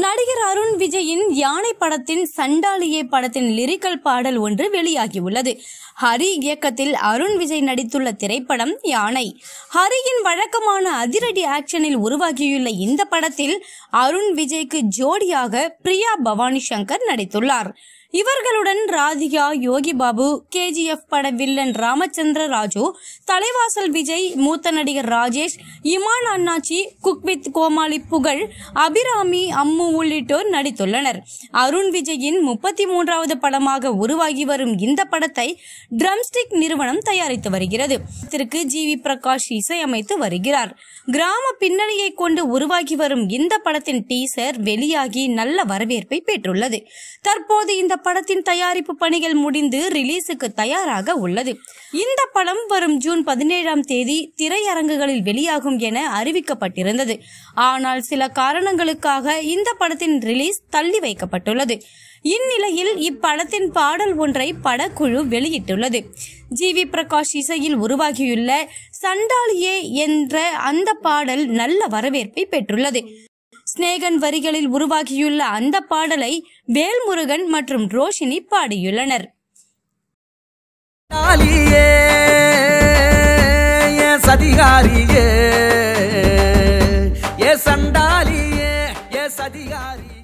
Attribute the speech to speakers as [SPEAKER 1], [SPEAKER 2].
[SPEAKER 1] நடிகர் அருண் விஜயின் யானை படத்தின் சண்டாலியே படத்தின் லிரிக்கல் பாடல் ஒன்று வெளியாகியுள்ளது ஹரி இயக்கத்தில் அருண் விஜய் நடித்துள்ள திரைப்படம் யானை ஹரியின் வழக்கமான அதிரடி ஆக்ஷனில் உருவாகியுள்ள இந்த படத்தில் அருண் விஜய்க்கு ஜோடியாக பிரியா பவானி சங்கர் நடித்துள்ளார் இவர்களுடன் ராதிகா யோகி பாபு கேஜிஎஃப் பட வில்லன் ராமச்சந்திர ராஜு தலைவாசல் விஜய் மூத்த நடிகர் ராஜேஷ் இமான் அண்ணாச்சி குக்வித் கோமாளி புகழ் அபிராமி அம்மு உள்ளிட்டோர் நடித்துள்ளனர் அருண் விஜயின் முப்பத்தி மூன்றாவது படமாக உருவாகி வரும் இந்த படத்தை ட்ரம்ஸ்டிக் நிறுவனம் தயாரித்து வருகிறது திருக்கு ஜி வி பிரகாஷ் இசையமைத்து வருகிறார் கிராம பின்னணியை கொண்டு உருவாகி வரும் இந்த படத்தின் டீசர் வெளியாகி நல்ல வரவேற்பை பெற்றுள்ளது தற்போது இந்த படத்தின் தயாரிப்பு பணிகள் முடிந்து ரிலீஸுக்கு தயாராக உள்ளது இந்த படம் வரும் ஜூன் பதினேழாம் தேதி திரையரங்குகளில் வெளியாகும் என அறிவிக்கப்பட்டிருந்தது ஆனால் சில காரணங்களுக்காக இந்த படத்தின் ரிலீஸ் தள்ளி வைக்கப்பட்டுள்ளது இந்நிலையில் இப்படத்தின் பாடல் ஒன்றை படக்குழு வெளியிட்டுள்ளது ஜி வி பிரகாஷ் இசையில் உருவாகியுள்ள சண்டாலியே என்ற அந்த பாடல் நல்ல வரவேற்பை பெற்றுள்ளது ஸ்னேகன் வரிகளில் உருவாகியுள்ள அந்த பாடலை வேல்முருகன் மற்றும் ரோஷினி பாடியுள்ளனர் சதிகாரியே ஏ சண்டாலியே ஏ சதிகாரியே